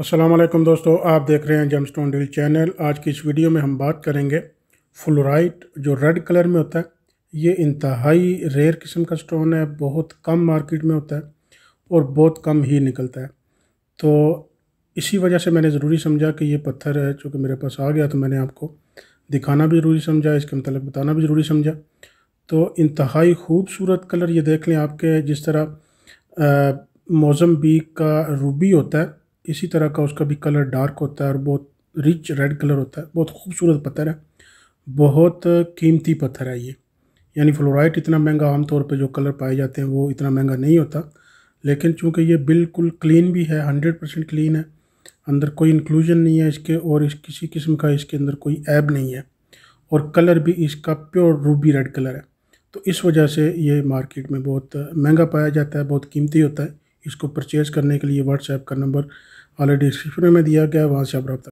असलकम दोस्तों आप देख रहे हैं जम स्टोन ड्रिल चैनल आज की इस वीडियो में हम बात करेंगे फ्लोराइट जो रेड कलर में होता है ये इंतहाई रेयर किस्म का स्टोन है बहुत कम मार्केट में होता है और बहुत कम ही निकलता है तो इसी वजह से मैंने ज़रूरी समझा कि ये पत्थर है चूँकि मेरे पास आ गया तो मैंने आपको दिखाना भी ज़रूरी समझा इसके मतलब बताना भी ज़रूरी समझा तो इंतहाई खूबसूरत कलर ये देख लें आपके जिस तरह मौजम बी का रूबी होता है इसी तरह का उसका भी कलर डार्क होता है और बहुत रिच रेड कलर होता है बहुत खूबसूरत पत्थर है बहुत कीमती पत्थर है ये यानी फ्लोराइट इतना महंगा आमतौर पर जो कलर पाए जाते हैं वो इतना महंगा नहीं होता लेकिन चूँकि ये बिल्कुल क्लीन भी है हंड्रेड परसेंट क्लीन है अंदर कोई इंक्लूजन नहीं है इसके और इस किसी किस्म का इसके अंदर कोई ऐब नहीं है और कलर भी इसका प्योर रूबी रेड कलर है तो इस वजह से ये मार्केट में बहुत महंगा पाया जाता है बहुत कीमती होता है इसको परचेज़ करने के लिए व्हाट्सएप का नंबर ऑलरेडी डिस्क्रिप्शन में दिया गया है वहाँ से आप रब्ता